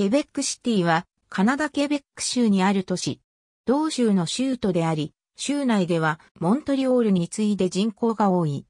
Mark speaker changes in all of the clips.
Speaker 1: ケベックシティは、カナダケベック州にある都市。同州の州都であり、州内ではモントリオールに次いで人口が多い。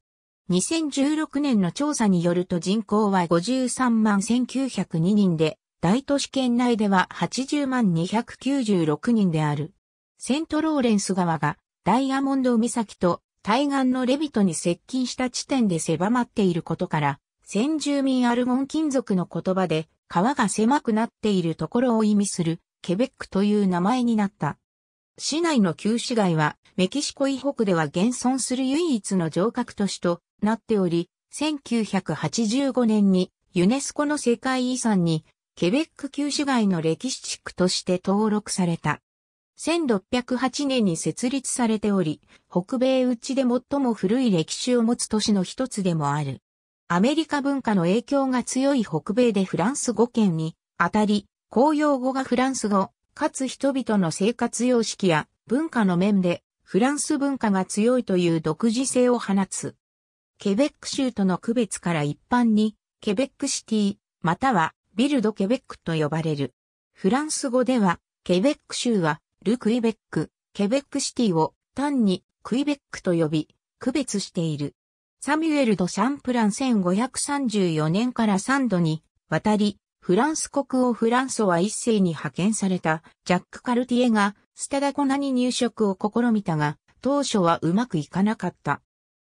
Speaker 1: 2016年の調査によると人口は53万1902人で、大都市圏内では80万296人である。セントローレンス川がダイヤモンド岬と対岸のレビトに接近した地点で狭まっていることから、先住民アルゴン金属の言葉で川が狭くなっているところを意味するケベックという名前になった。市内の旧市街はメキシコ以北では現存する唯一の城郭都市となっており、1985年にユネスコの世界遺産にケベック旧市街の歴史地区として登録された。1608年に設立されており、北米内で最も古い歴史を持つ都市の一つでもある。アメリカ文化の影響が強い北米でフランス語圏にあたり、公用語がフランス語、かつ人々の生活様式や文化の面でフランス文化が強いという独自性を放つ。ケベック州との区別から一般に、ケベックシティ、またはビルドケベックと呼ばれる。フランス語では、ケベック州は、ル・クイベック、ケベックシティを単にクイベックと呼び、区別している。サミュエル・ド・シャンプラン1534年から3度に渡り、フランス国王フランソワ一世に派遣されたジャック・カルティエがスタダコナに入植を試みたが、当初はうまくいかなかった。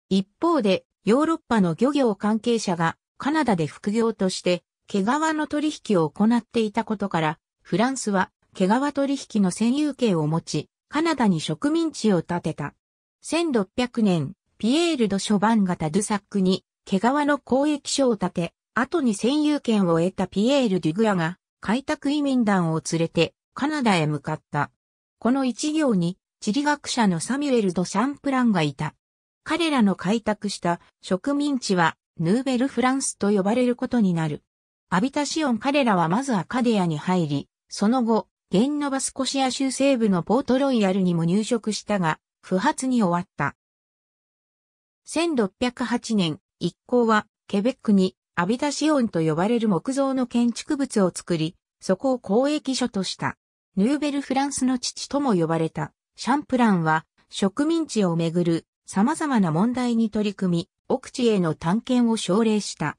Speaker 1: 一方で、ヨーロッパの漁業関係者がカナダで副業として毛皮の取引を行っていたことから、フランスは毛皮取引の占有権を持ち、カナダに植民地を建てた。1600年、ピエール・ド・ショバン型ドゥサックに、毛皮の交易所を建て、後に占有権を得たピエール・デュグアが、開拓移民団を連れて、カナダへ向かった。この一行に、地理学者のサミュエル・ド・シャンプランがいた。彼らの開拓した植民地は、ヌーベル・フランスと呼ばれることになる。アビタシオン彼らはまずアカデアに入り、その後、ゲンノバスコシア州西部のポートロイヤルにも入植したが、不発に終わった。1608年、一行は、ケベックに、アビダシオンと呼ばれる木造の建築物を作り、そこを公益所とした。ヌーベルフランスの父とも呼ばれた、シャンプランは、植民地をめぐる様々な問題に取り組み、奥地への探検を奨励した。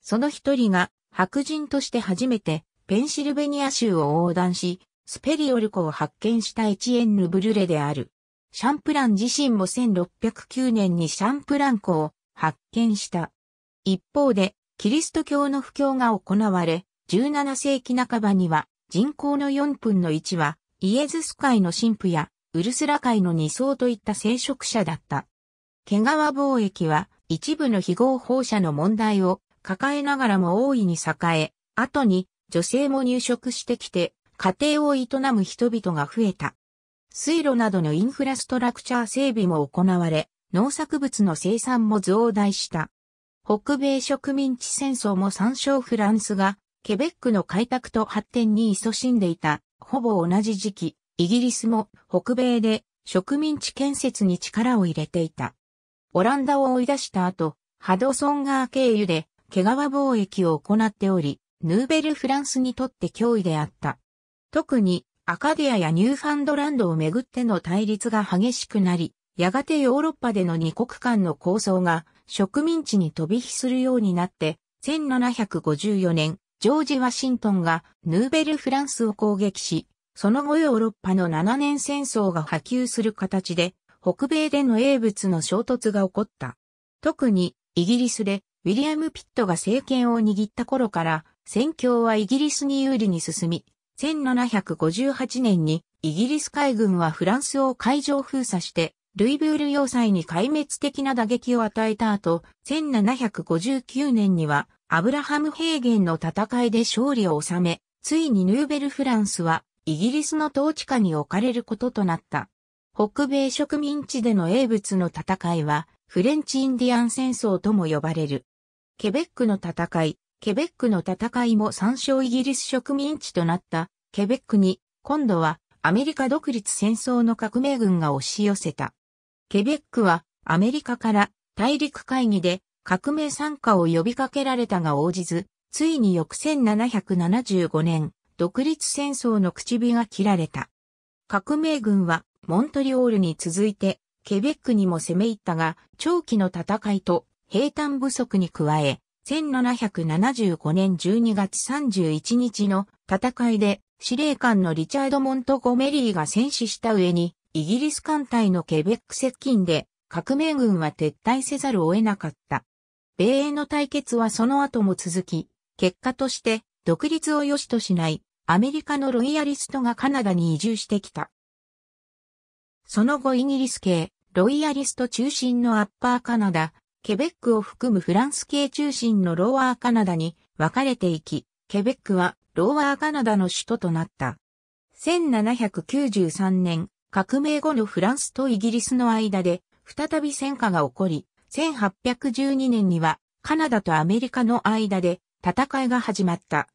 Speaker 1: その一人が、白人として初めて、ペンシルベニア州を横断し、スペリオル湖を発見したエチエンヌ・ブリュレである。シャンプラン自身も1609年にシャンプラン湖を発見した。一方で、キリスト教の布教が行われ、17世紀半ばには人口の4分の1はイエズス会の神父やウルスラ会の二層といった聖職者だった。毛皮貿易は一部の非合法者の問題を抱えながらも大いに栄え、後に女性も入植してきて家庭を営む人々が増えた。水路などのインフラストラクチャー整備も行われ、農作物の生産も増大した。北米植民地戦争も参照フランスが、ケベックの開拓と発展に勤しんでいた、ほぼ同じ時期、イギリスも北米で植民地建設に力を入れていた。オランダを追い出した後、ハドソン川経由で毛皮貿易を行っており、ヌーベルフランスにとって脅威であった。特にアカディアやニューファンドランドをめぐっての対立が激しくなり、やがてヨーロッパでの二国間の構想が植民地に飛び火するようになって、1754年、ジョージ・ワシントンがヌーベル・フランスを攻撃し、その後ヨーロッパの7年戦争が波及する形で、北米での英物の衝突が起こった。特に、イギリスで、ウィリアム・ピットが政権を握った頃から、戦況はイギリスに有利に進み、1758年にイギリス海軍はフランスを海上封鎖して、ルイブール要塞に壊滅的な打撃を与えた後、1759年にはアブラハム平原の戦いで勝利を収め、ついにヌーベルフランスはイギリスの統治下に置かれることとなった。北米植民地での英仏の戦いは、フレンチインディアン戦争とも呼ばれる。ケベックの戦い、ケベックの戦いも参照イギリス植民地となったケベックに今度はアメリカ独立戦争の革命軍が押し寄せた。ケベックはアメリカから大陸会議で革命参加を呼びかけられたが応じず、ついに翌1775年、独立戦争の口火が切られた。革命軍はモントリオールに続いてケベックにも攻め入ったが、長期の戦いと兵坦不足に加え、1775年12月31日の戦いで司令官のリチャード・モントゴメリーが戦死した上に、イギリス艦隊のケベック接近で革命軍は撤退せざるを得なかった。米英の対決はその後も続き、結果として独立を良しとしないアメリカのロイヤリストがカナダに移住してきた。その後イギリス系ロイヤリスト中心のアッパーカナダ、ケベックを含むフランス系中心のローワーカナダに分かれていき、ケベックはローワーカナダの首都となった。1793年、革命後のフランスとイギリスの間で再び戦火が起こり、1812年にはカナダとアメリカの間で戦いが始まった。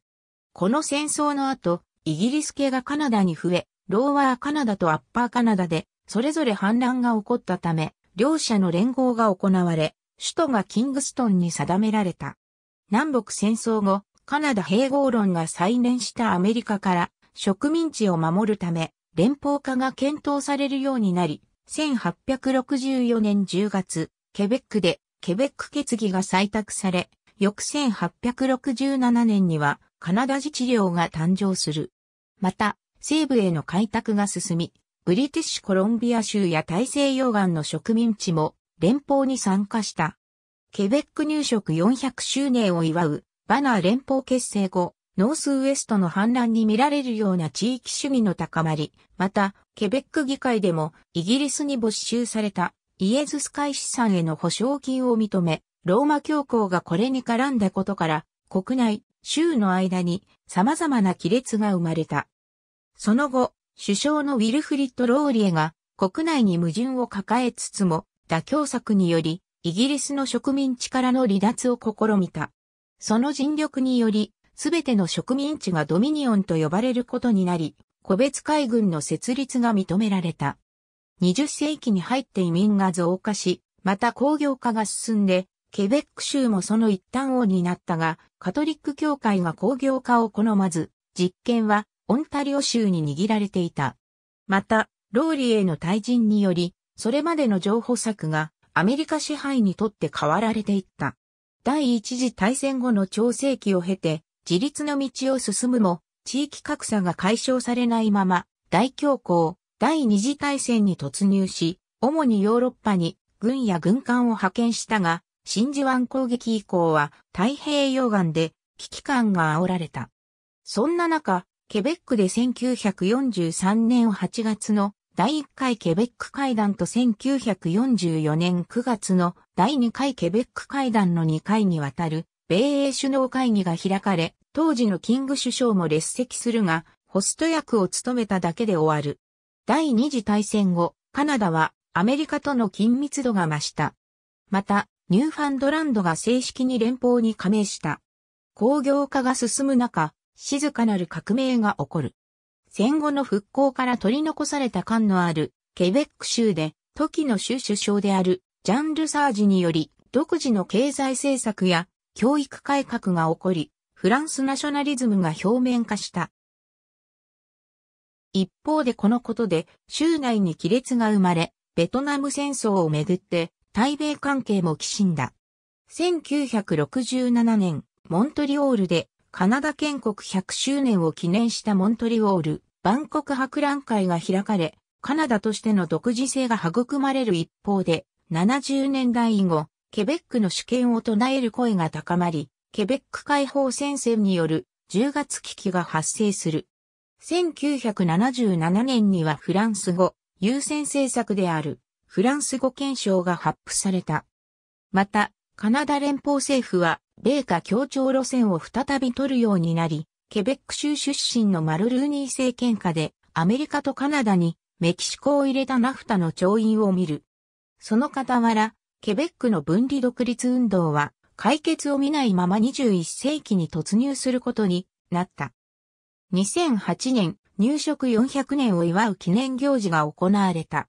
Speaker 1: この戦争の後、イギリス系がカナダに増え、ローワーカナダとアッパーカナダで、それぞれ反乱が起こったため、両者の連合が行われ、首都がキングストンに定められた。南北戦争後、カナダ併合論が再燃したアメリカから植民地を守るため、連邦化が検討されるようになり、1864年10月、ケベックでケベック決議が採択され、翌1867年にはカナダ自治領が誕生する。また、西部への開拓が進み、ブリティッシュコロンビア州や大西洋岸の植民地も連邦に参加した。ケベック入植400周年を祝うバナー連邦結成後、ノースウエストの反乱に見られるような地域主義の高まり、また、ケベック議会でもイギリスに没収されたイエズス会資産への保証金を認め、ローマ教皇がこれに絡んだことから、国内、州の間に様々な亀裂が生まれた。その後、首相のウィルフリッド・ローリエが国内に矛盾を抱えつつも、妥協策により、イギリスの植民地からの離脱を試みた。その尽力により、すべての植民地がドミニオンと呼ばれることになり、個別海軍の設立が認められた。20世紀に入って移民が増加し、また工業化が進んで、ケベック州もその一端を担ったが、カトリック教会が工業化を好まず、実権はオンタリオ州に握られていた。また、ローリエの退陣により、それまでの情報策がアメリカ支配にとって変わられていった。第一次大戦後の調整期を経て、自立の道を進むも、地域格差が解消されないまま、大恐慌、第二次大戦に突入し、主にヨーロッパに軍や軍艦を派遣したが、真珠湾攻撃以降は太平洋岸で危機感が煽られた。そんな中、ケベックで1943年8月の第1回ケベック会談と1944年9月の第2回ケベック会談の2回にわたる米英首脳会議が開かれ、当時のキング首相も列席するが、ホスト役を務めただけで終わる。第二次大戦後、カナダはアメリカとの緊密度が増した。また、ニューファンドランドが正式に連邦に加盟した。工業化が進む中、静かなる革命が起こる。戦後の復興から取り残された感のあるケベック州で時の州首相であるジャンルサージにより独自の経済政策や教育改革が起こり、フランスナショナリズムが表面化した。一方でこのことで州内に亀裂が生まれ、ベトナム戦争をめぐって対米関係も寄進だ。1967年、モントリオールでカナダ建国100周年を記念したモントリオール万国博覧会が開かれ、カナダとしての独自性が育まれる一方で、70年代以後、ケベックの主権を唱える声が高まり、ケベック解放戦線による10月危機が発生する。1977年にはフランス語優先政策であるフランス語憲章が発布された。また、カナダ連邦政府は米価協調路線を再び取るようになり、ケベック州出身のマルルーニー政権下で、アメリカとカナダにメキシコを入れたナフタの調印を見る。その傍ら、ケベックの分離独立運動は解決を見ないまま21世紀に突入することになった。2008年、入植400年を祝う記念行事が行われた。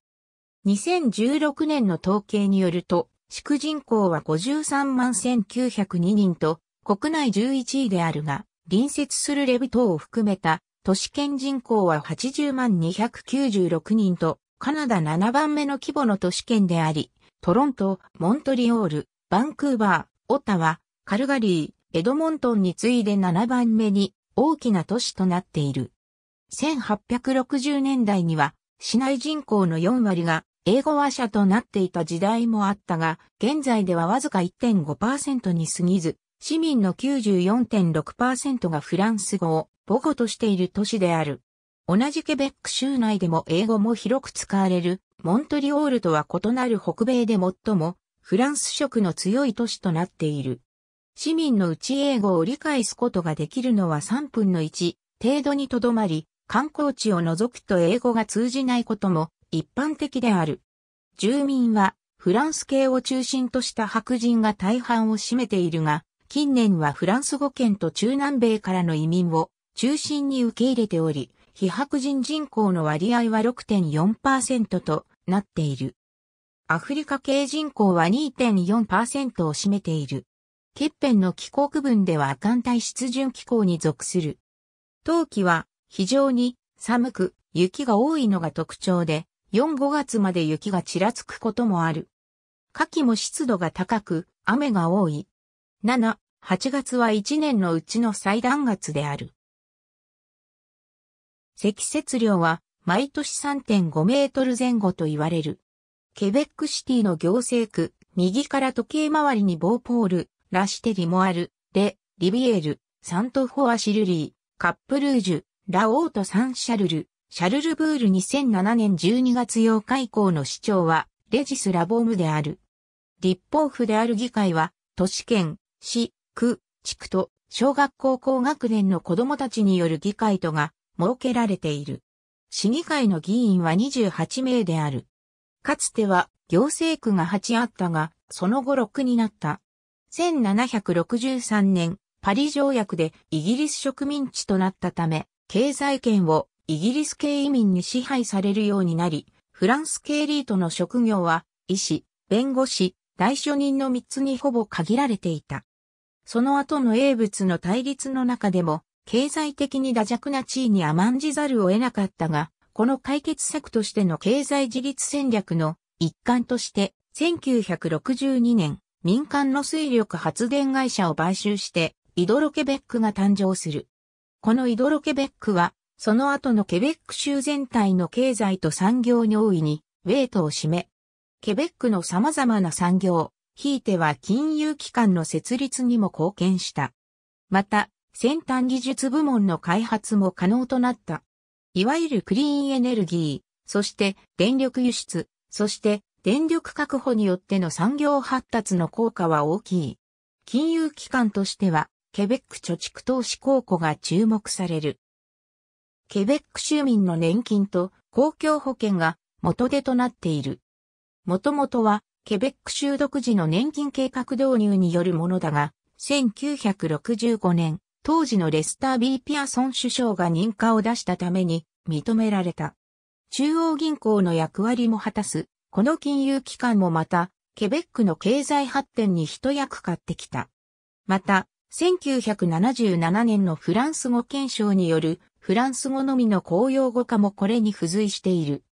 Speaker 1: 2016年の統計によると、祝人口は53万1902人と、国内11位であるが、隣接するレビ島を含めた都市圏人口は80万296人とカナダ7番目の規模の都市圏であり、トロント、モントリオール、バンクーバー、オタワ、カルガリー、エドモントンに次いで7番目に大きな都市となっている。1860年代には市内人口の4割が英語話者となっていた時代もあったが、現在ではわずか1.5%に過ぎず、市民の94.6%がフランス語を母語としている都市である。同じケベック州内でも英語も広く使われるモントリオールとは異なる北米で最もフランス色の強い都市となっている。市民のうち英語を理解すことができるのは3分の1程度にとどまり、観光地を除くと英語が通じないことも一般的である。住民はフランス系を中心とした白人が大半を占めているが、近年はフランス語圏と中南米からの移民を中心に受け入れており、非白人人口の割合は6.4%となっている。アフリカ系人口は2.4%を占めている。欠片の気候区分では亜寒帯湿潤気候に属する。冬季は非常に寒く雪が多いのが特徴で、4-5月まで雪がちらつくこともある。夏季も湿度が高く雨が多い。7、8月は1年のうちの最短月である。積雪量は毎年3.5メートル前後と言われる。ケベックシティの行政区、右から時計回りにボーポール、ラシテリモアル、レ、リビエル、サントフォアシルリー、カップルージュ、ラオートサンシャルル、シャルルブール2007年12月8日以降の市長は、レジスラボームである。立法府である議会は、都市圏、市、区、地区と小学校高学年の子供たちによる議会とが設けられている。市議会の議員は28名である。かつては行政区が8あったが、その後6になった。1763年、パリ条約でイギリス植民地となったため、経済圏をイギリス系移民に支配されるようになり、フランス系リートの職業は、医師、弁護士、代書人の3つにほぼ限られていた。その後の英仏の対立の中でも、経済的に打弱な地位に甘んじざるを得なかったが、この解決策としての経済自立戦略の一環として、1962年、民間の水力発電会社を買収して、イドロケベックが誕生する。このイドロケベックは、その後のケベック州全体の経済と産業に大いに、ウェイトを占め、ケベックの様々な産業、ひいては金融機関の設立にも貢献した。また、先端技術部門の開発も可能となった。いわゆるクリーンエネルギー、そして電力輸出、そして電力確保によっての産業発達の効果は大きい。金融機関としては、ケベック貯蓄投資公庫が注目される。ケベック州民の年金と公共保険が元手となっている。もともとはケベック州独自の年金計画導入によるものだが、1965年、当時のレスター・ビー・ピアソン首相が認可を出したために認められた。中央銀行の役割も果たす、この金融機関もまた、ケベックの経済発展に一役買ってきた。また、1977年のフランス語検証によるフランス語のみの公用語化もこれに付随している。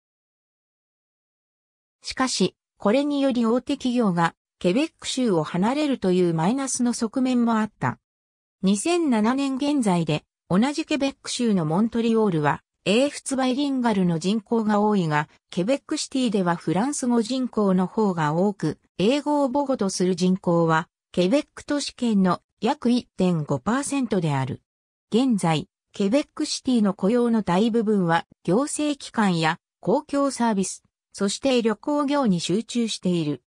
Speaker 1: しかし、これにより大手企業がケベック州を離れるというマイナスの側面もあった。2007年現在で同じケベック州のモントリオールは英仏バイリンガルの人口が多いが、ケベックシティではフランス語人口の方が多く、英語を母語とする人口は、ケベック都市圏の約1.5%である。現在、ケベックシティの雇用の大部分は行政機関や公共サービス、そして旅行業に集中している。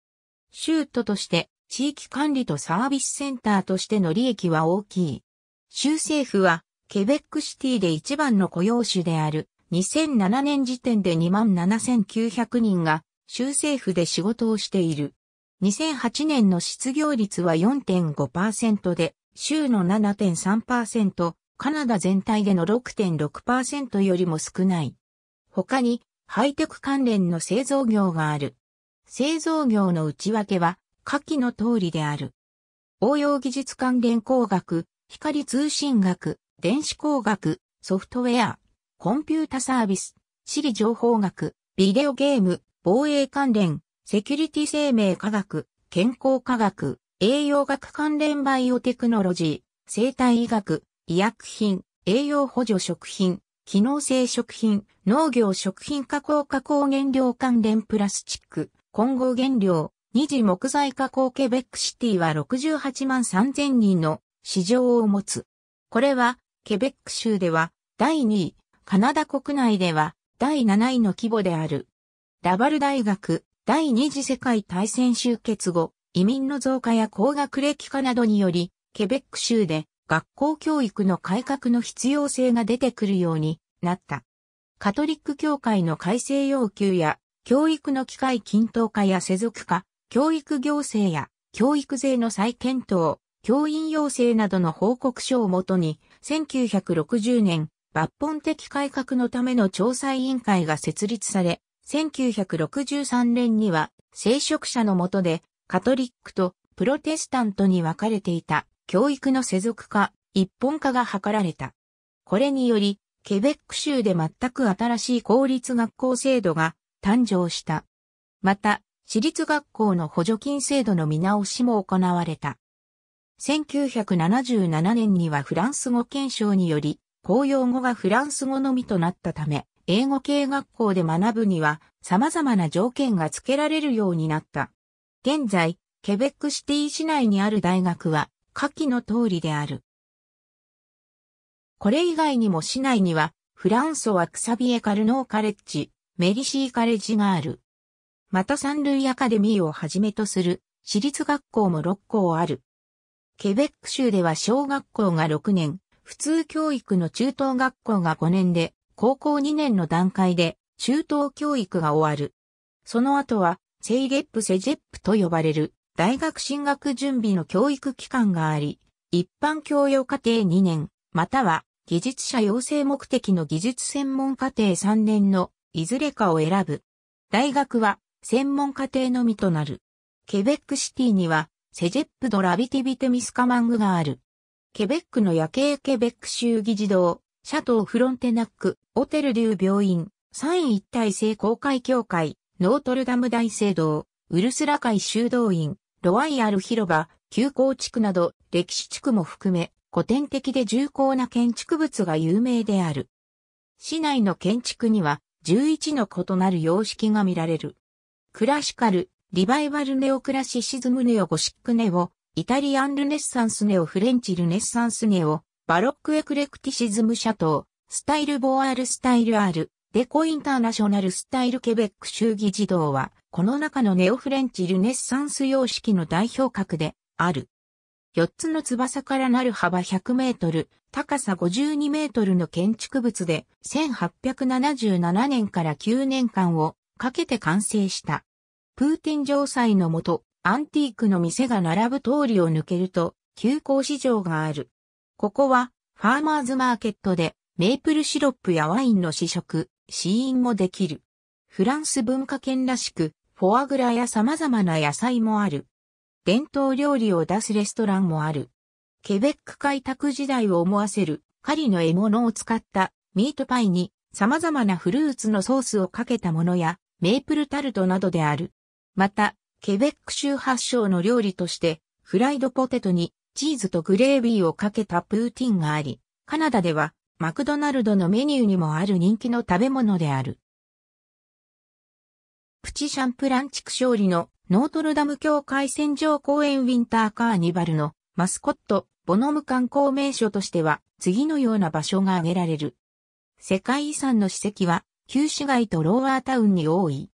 Speaker 1: 州都として地域管理とサービスセンターとしての利益は大きい。州政府はケベックシティで一番の雇用主である2007年時点で27,900人が州政府で仕事をしている。2008年の失業率は4.5%で、州の7.3%、カナダ全体での6.6%よりも少ない。他に、ハイテク関連の製造業がある。製造業の内訳は、下記の通りである。応用技術関連工学、光通信学、電子工学、ソフトウェア、コンピュータサービス、地理情報学、ビデオゲーム、防衛関連、セキュリティ生命科学、健康科学、栄養学関連バイオテクノロジー、生体医学、医薬品、栄養補助食品、機能性食品、農業食品加工加工原料関連プラスチック、混合原料、二次木材加工ケベックシティは68万3000人の市場を持つ。これは、ケベック州では第2位、カナダ国内では第7位の規模である。ラバル大学、第二次世界大戦終結後、移民の増加や高学歴化などにより、ケベック州で学校教育の改革の必要性が出てくるようになった。カトリック教会の改正要求や、教育の機会均等化や世俗化、教育行政や教育税の再検討、教員要請などの報告書をもとに、1960年、抜本的改革のための調査委員会が設立され、1963年には、聖職者のもとで、カトリックとプロテスタントに分かれていた教育の世俗化、一本化が図られた。これにより、ケベック州で全く新しい公立学校制度が誕生した。また、私立学校の補助金制度の見直しも行われた。1977年にはフランス語検証により、公用語がフランス語のみとなったため、英語系学校で学ぶには様々な条件が付けられるようになった。現在、ケベックシティ市内にある大学は、下記の通りである。これ以外にも市内には、フランソワ・クサビエ・カルノー・カレッジ、メリシー・カレッジがある。また三類アカデミーをはじめとする、私立学校も6校ある。ケベック州では小学校が6年、普通教育の中等学校が5年で、高校2年の段階で中等教育が終わる。その後は、セイレップセジェップと呼ばれる大学進学準備の教育機関があり、一般教養課程2年、または技術者養成目的の技術専門課程3年のいずれかを選ぶ。大学は専門課程のみとなる。ケベックシティにはセジェップドラビティビテミスカマングがある。ケベックの夜景ケベック州議事堂、シャトーフロンテナック、オテルリュー病院、イン一体性公開協会、ノートルダム大聖堂、ウルスラ会修道院、ロワイヤル広場、旧港地区など歴史地区も含め古典的で重厚な建築物が有名である。市内の建築には11の異なる様式が見られる。クラシカル、リバイバルネオクラシシズムネオゴシックネオ、イタリアンルネッサンスネオフレンチルネッサンスネオ、バロックエクレクティシズムシャトー、スタイルボアールスタイルアール、デコインターナショナルスタイルケベック衆議児童は、この中のネオフレンチルネッサンス様式の代表格である。4つの翼からなる幅100メートル、高さ52メートルの建築物で1877年から9年間をかけて完成した。プーティン城塞のもと、アンティークの店が並ぶ通りを抜けると、急行市場がある。ここは、ファーマーズマーケットで、メープルシロップやワインの試食、試飲もできる。フランス文化圏らしく、フォアグラや様々な野菜もある。伝統料理を出すレストランもある。ケベック開拓時代を思わせる狩りの獲物を使ったミートパイに様々なフルーツのソースをかけたものやメープルタルトなどである。また、ケベック州発祥の料理としてフライドポテトにチーズとグレービーをかけたプーティンがあり、カナダではマクドナルドのメニューにもある人気の食べ物である。プチシャンプラン地区勝利のノートルダム協会戦場公園ウィンターカーニバルのマスコット、ボノム観光名所としては次のような場所が挙げられる。世界遺産の史跡は旧市街とローアータウンに多い。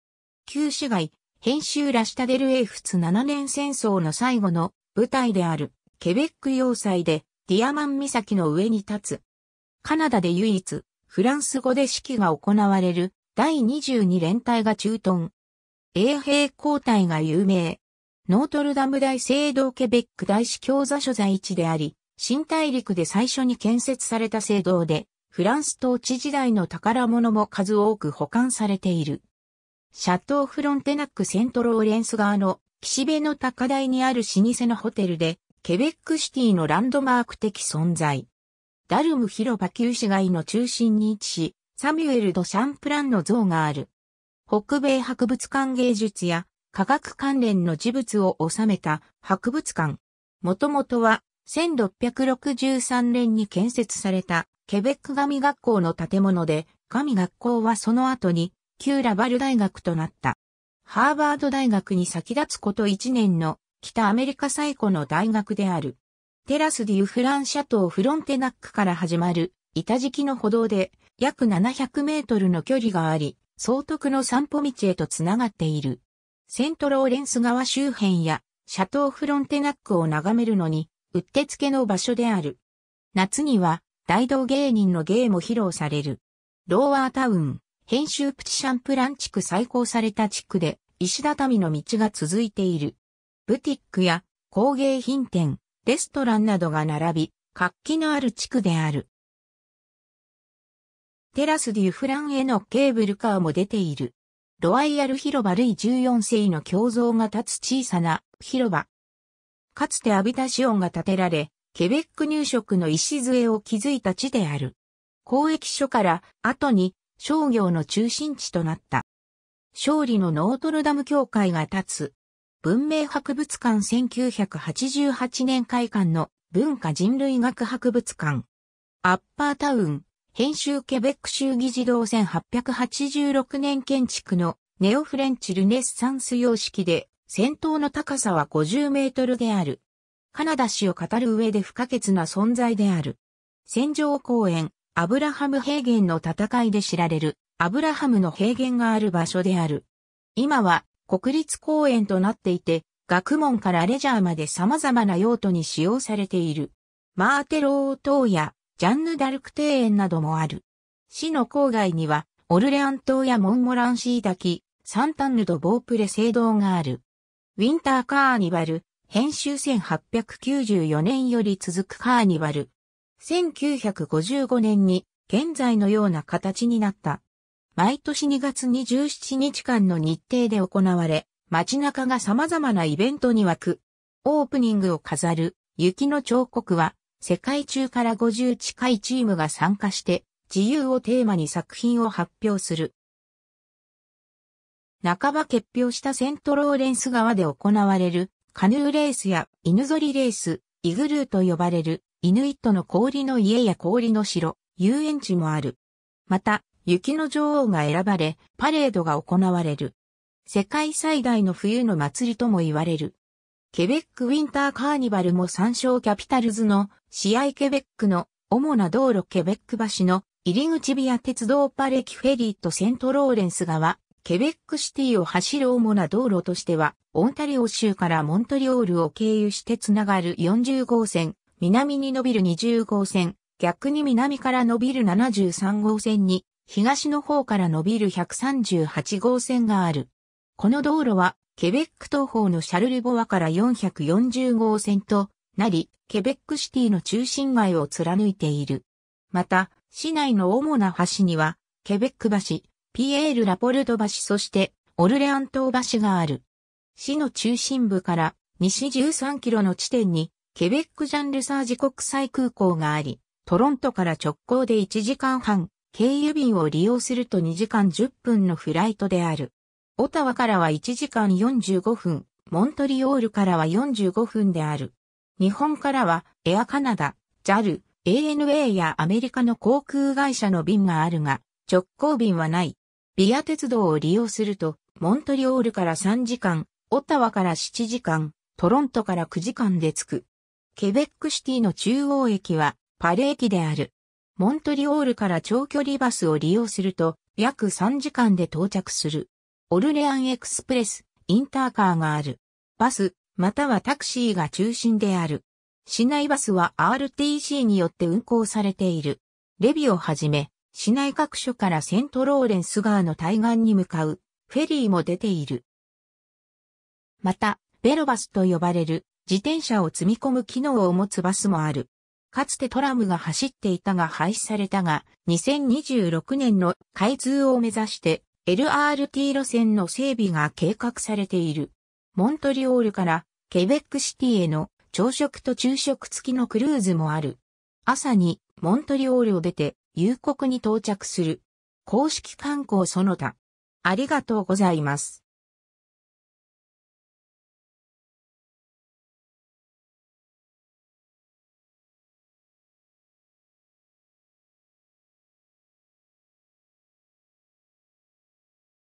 Speaker 1: 旧市街、編集ラシタデルエーフツ7年戦争の最後の舞台であるケベック要塞でディアマン岬の上に立つ。カナダで唯一フランス語で式が行われる第22連隊が駐屯。衛兵交代が有名。ノートルダム大聖堂ケベック大司教座所在地であり、新大陸で最初に建設された聖堂で、フランス統治時代の宝物も数多く保管されている。シャトーフロンテナックセントローレンス側の岸辺の高台にある老舗のホテルで、ケベックシティのランドマーク的存在。ダルム広場旧市街の中心に位置し、サミュエル・ド・シャンプランの像がある。北米博物館芸術や科学関連の事物を収めた博物館。もともとは1663年に建設されたケベック神学校の建物で、神学校はその後に旧ラバル大学となった。ハーバード大学に先立つこと1年の北アメリカ最古の大学である。テラスディ・フランシャ島フロンテナックから始まる板敷きの歩道で約700メートルの距離があり、総督の散歩道へとつながっている。セントローレンス川周辺やシャトーフロンテナックを眺めるのに、うってつけの場所である。夏には大道芸人の芸も披露される。ローワータウン、編集プチシャンプラン地区再興された地区で石畳の道が続いている。ブティックや工芸品店、レストランなどが並び、活気のある地区である。テラス・デュ・フランへのケーブルカーも出ている。ロワイヤル広場類14世の胸像が立つ小さな広場。かつてアビタシオンが建てられ、ケベック入植の礎を築いた地である。交易所から後に商業の中心地となった。勝利のノートルダム教会が立つ。文明博物館1988年開館の文化人類学博物館。アッパータウン、編集ケベック州議事堂1886年建築のネオフレンチルネッサンス様式で、先頭の高さは50メートルである。カナダ史を語る上で不可欠な存在である。戦場公園、アブラハム平原の戦いで知られる、アブラハムの平原がある場所である。今は国立公園となっていて、学問からレジャーまで様々な用途に使用されている。マーテロー島やジャンヌ・ダルク庭園などもある。市の郊外には、オルレアン島やモンモランシー滝、サンタンヌド・ボープレ聖堂がある。ウィンターカーニバル、編集1894年より続くカーニバル。1955年に現在のような形になった。毎年2月27日間の日程で行われ、街中が様々なイベントに湧く。オープニングを飾る雪の彫刻は世界中から50近いチームが参加して、自由をテーマに作品を発表する。半ば結表したセントローレンス川で行われるカヌーレースや犬ぞりレース、イグルーと呼ばれるイヌイットの氷の家や氷の城、遊園地もある。また、雪の女王が選ばれ、パレードが行われる。世界最大の冬の祭りとも言われる。ケベックウィンターカーニバルも参照キャピタルズの試合ケベックの主な道路ケベック橋の入り口ビア鉄道パレキフェリーとセントローレンス川、ケベックシティを走る主な道路としては、オンタリオ州からモントリオールを経由してつながる40号線、南に伸びる20号線、逆に南から伸びる73号線に、東の方から伸びる138号線がある。この道路はケベック東方のシャルル・ボワから440号線となり、ケベックシティの中心街を貫いている。また、市内の主な橋には、ケベック橋、ピエール・ラポルト橋そして、オルレアン島橋がある。市の中心部から西13キロの地点に、ケベックジャンルサージ国際空港があり、トロントから直行で1時間半、経由便を利用すると2時間10分のフライトである。オタワからは1時間45分、モントリオールからは45分である。日本からは、エアカナダ、ジャル、ANA やアメリカの航空会社の便があるが、直行便はない。ビア鉄道を利用すると、モントリオールから3時間、オタワから7時間、トロントから9時間で着く。ケベックシティの中央駅は、パレ駅である。モントリオールから長距離バスを利用すると、約3時間で到着する。オルレアンエクスプレス、インターカーがある。バス、またはタクシーが中心である。市内バスは RTC によって運行されている。レビをはじめ、市内各所からセントローレンス川の対岸に向かうフェリーも出ている。また、ベロバスと呼ばれる自転車を積み込む機能を持つバスもある。かつてトラムが走っていたが廃止されたが、2026年の開通を目指して LRT 路線の整備が計画されている。モントリオールからケベックシティへの朝食と昼食付きのクルーズもある。朝にモントリオールを出て夕刻に到着する。公式観光その他。ありがとうございます。